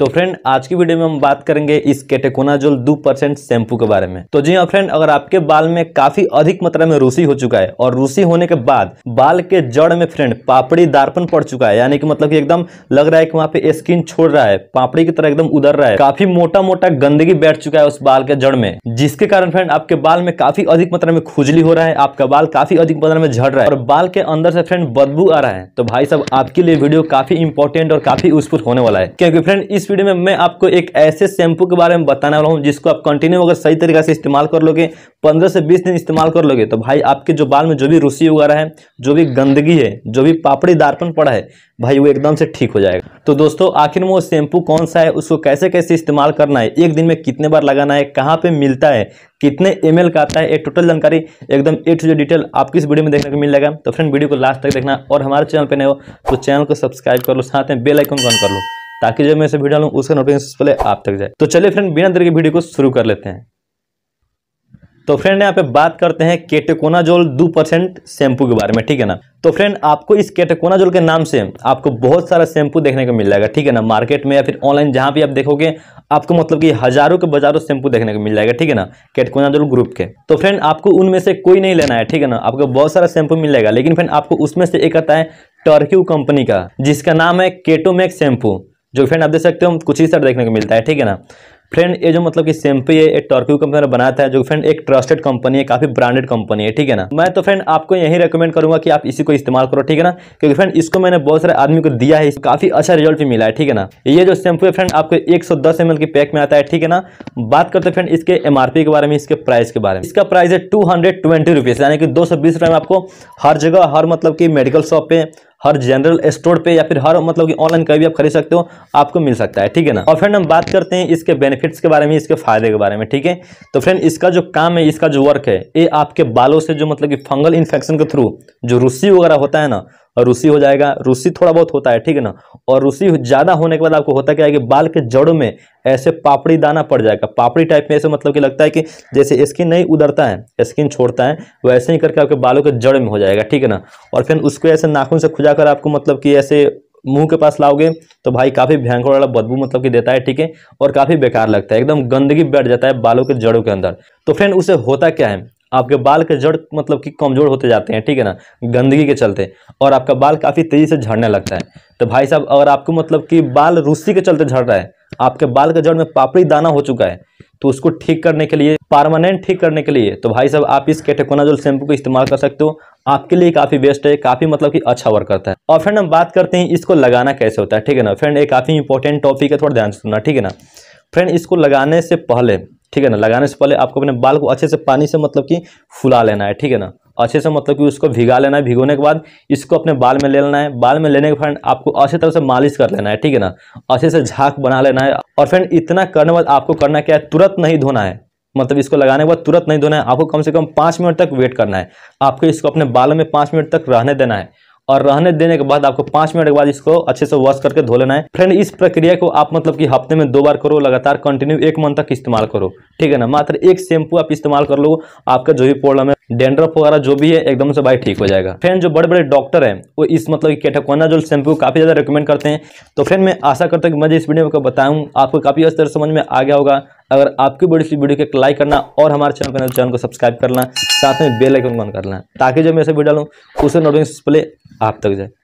तो फ्रेंड आज की वीडियो में हम बात करेंगे इस कैटेकोनाजोल दो परसेंट शैम्पू के बारे में तो जी हाँ फ्रेंड अगर आपके बाल में काफी अधिक मात्रा में रूसी हो चुका है और रूसी होने के बाद बाल के जड़ में फ्रेंड पापड़ी दार्पण पड़ चुका है यानी कि मतलब एकदम लग रहा है कि वहाँ पे स्किन छोड़ रहा है पापड़ी की तरह एकदम उधर रहा है काफी मोटा मोटा गंदगी बैठ चुका है उस बाल के जड़ में जिसके कारण फ्रेंड आपके बाल में काफी अधिक मात्रा में खुजली हो रहा है आपका बाल काफी अधिक मात्रा में झड़ रहा है और बाल के अंदर से फ्रेंड बदबू आ रहा है तो भाई साहब आपके लिए वीडियो काफी इंपॉर्टेंट और काफी यूजफुल होने वाला है क्योंकि फ्रेंड इस वीडियो में मैं आपको एक ऐसे शैम्पू के बारे में बताने वाला हूँ जिसको आप कंटिन्यू अगर सही तरीके से इस्तेमाल कर लोगे पंद्रह से बीस दिन इस्तेमाल कर लोगे तो भाई आपके जो बाल में जो भी रूसी वगैरह है जो भी हम्म। गंदगी है जो भी पापड़ी दारपन पड़ा है भाई वो एकदम से ठीक हो जाएगा तो दोस्तों आखिर में वो शैम्पू कौन सा है उसको कैसे कैसे इस्तेमाल करना है एक दिन में कितने बार लगाना है कहाँ पे मिलता है कितने एम का आता है ये टोटल जानकारी एकदम ए टू जो डिटेल आपको इस वीडियो में देखने को मिल जाएगा तो फ्रेंड वीडियो को लास्ट तक देखना और हमारे चैनल पर नहीं हो तो चैनल को सब्सक्राइब कर लो साथ में बेलाइकन ऑन कर लो ताकि जब मैं इसे वीडियो डालूँ उसका नोटिफिकेशन पहले आप तक जाए तो चलिए फ्रेंड बिना देर के वीडियो को शुरू कर लेते हैं तो फ्रेंड यहाँ पे बात करते हैं केटेकोनाजोल दो परसेंट शैम्पू के बारे में ठीक है ना तो फ्रेंड आपको इस केटेकोनाजोल के नाम से आपको बहुत सारा शैम्पू देखने को मिल जाएगा ठीक है ना मार्केट में या फिर ऑनलाइन जहाँ भी आप देखोगे आपको मतलब कि हजारों के बाजारों शैम्पू देखने को मिल जाएगा ठीक है ना केटकोनाजोल ग्रुप के तो फ्रेंड आपको उनमें से कोई नहीं लेना है ठीक है ना आपको बहुत सारा शैम्पू मिल जाएगा लेकिन फ्रेंड आपको उसमें से एक आता है टर्क्यू कंपनी का जिसका नाम है केटोमैक्स शैम्पू जो फ्रेंड आप देख सकते हो कुछ ही सर देखने को मिलता है ठीक है ना फ्रेंड ये जो मतलब कि सेम्पी है एक टॉर्क्यू कंपनी ने बनाया था जो फ्रेंड एक ट्रस्टेड कंपनी है काफ़ी ब्रांडेड कंपनी है ठीक है ना मैं तो फ्रेंड आपको यही रेकमेंड करूंगा कि आप इसी को इस्तेमाल करो ठीक है ना क्योंकि फ्रेंड इसको मैंने बहुत सारे आदमी को दिया है काफ़ी अच्छा रिजल्ट भी मिला है ठीक है ना ये जो शैम्पू है फ्रेंड आपको एक सौ की पैक में आता है ठीक है ना बात करते फ्रेंड इसके एम के बारे में इसके प्राइस के बारे में इसका प्राइस है टू हंड्रेड यानी कि दो में आपको हर जगह हर मतलब की मेडिकल शॉप पे हर जनरल स्टोर पे या फिर हर मतलब कि ऑनलाइन कहीं भी आप खरीद सकते हो आपको मिल सकता है ठीक है ना और फ्रेंड हम बात करते हैं इसके बेनिफिट्स के बारे में इसके फायदे के बारे में ठीक है तो फ्रेंड इसका जो काम है इसका जो वर्क है ये आपके बालों से जो मतलब कि फंगल इन्फेक्शन के थ्रू जो रूसी वगैरह होता है ना और रूसी हो जाएगा रूसी थोड़ा बहुत होता है ठीक है ना और रूसी ज़्यादा होने के बाद आपको होता क्या है कि बाल के जड़ों में ऐसे पापड़ी दाना पड़ जाएगा पापड़ी टाइप में ऐसे मतलब कि लगता है कि जैसे स्किन नहीं उधरता है स्किन छोड़ता है वैसे ही करके आपके बालों के जड़ में हो जाएगा ठीक है ना और फिर उसको ऐसे नाखून से खुजा कर आपको मतलब कि ऐसे मुंह के पास लाओगे तो भाई काफ़ी भयंकर वाला बदबू मतलब कि देता है ठीक है और काफ़ी बेकार लगता है एकदम गंदगी बैठ जाता है बालों के जड़ों के अंदर तो फ्रेंड उसे होता क्या है आपके बाल के जड़ मतलब कि कमज़ोर होते जाते हैं ठीक है ना गंदगी के चलते और आपका बाल काफ़ी तेज़ी से झड़ने लगता है तो भाई साहब अगर आपको मतलब कि बाल रूसी के चलते झड़ रहा है आपके बाल के जड़ में पापड़ी दाना हो चुका है तो उसको ठीक करने के लिए परमानेंट ठीक करने के लिए तो भाई साहब आप इस कैटेकोनाजोल शैम्पू को इस्तेमाल कर सकते हो आपके लिए काफ़ी बेस्ट है काफ़ी मतलब कि अच्छा वर्क करता है और फ्रेंड हम बात करते हैं इसको लगाना कैसे होता है ठीक है ना फ्रेंड ये काफ़ी इंपॉर्टेंट टॉपिक है थोड़ा ध्यान से सुनना ठीक है ना फ्रेंड इसको लगाने से पहले ठीक है ना लगाने से पहले आपको अपने बाल को अच्छे से पानी से मतलब कि फुला लेना है ठीक है ना अच्छे से मतलब कि उसको भिगा लेना है भिगोने के बाद इसको अपने बाल में ले लेना है बाल में लेने के फ्रेंड आपको अच्छे तरह से मालिश कर लेना है ठीक है ना अच्छे से झाक बना लेना है और फ्रेंड इतना करने बाद आपको करना क्या है तुरंत नहीं धोना है मतलब इसको लगाने के बाद तुरंत नहीं धोना है आपको कम से कम पाँच मिनट तक वेट करना है आपको इसको अपने बालों में पाँच मिनट तक रहने देना है और रहने देने के बाद आपको पांच मिनट के बाद इसको अच्छे से वॉश करके धो लेना है फ्रेंड इस प्रक्रिया को आप मतलब कि हफ्ते में दो बार करो लगातार कंटिन्यू एक मंथ तक इस्तेमाल करो ठीक है ना मात्र एक शैम्पू आप इस्तेमाल कर लो आपका जो भी प्रॉब्लम है डेंड्रफ वगैरह जो भी है एकदम से भाई ठीक हो जाएगा फ्रेंड जो बड़े बड़े डॉक्टर हैं वो इस मतलब जो शैम्पू काफ़ी ज़्यादा रिकमेंड करते हैं तो फ्रेंड मैं आशा करता हूँ कि मैं इस वीडियो को बताऊँ आपको काफ़ी अच्छे समझ में आ गया होगा अगर आपकी बड़ी सी वीडियो को लाइक करना और हमारे चैनल को चैनल को सब्सक्राइब करना साथ में बेल आइकन ऑन करना ताकि जब मैं ऐसे वीडियो डालूँ उसे नोटिफिकेशन पहले आप तक जाए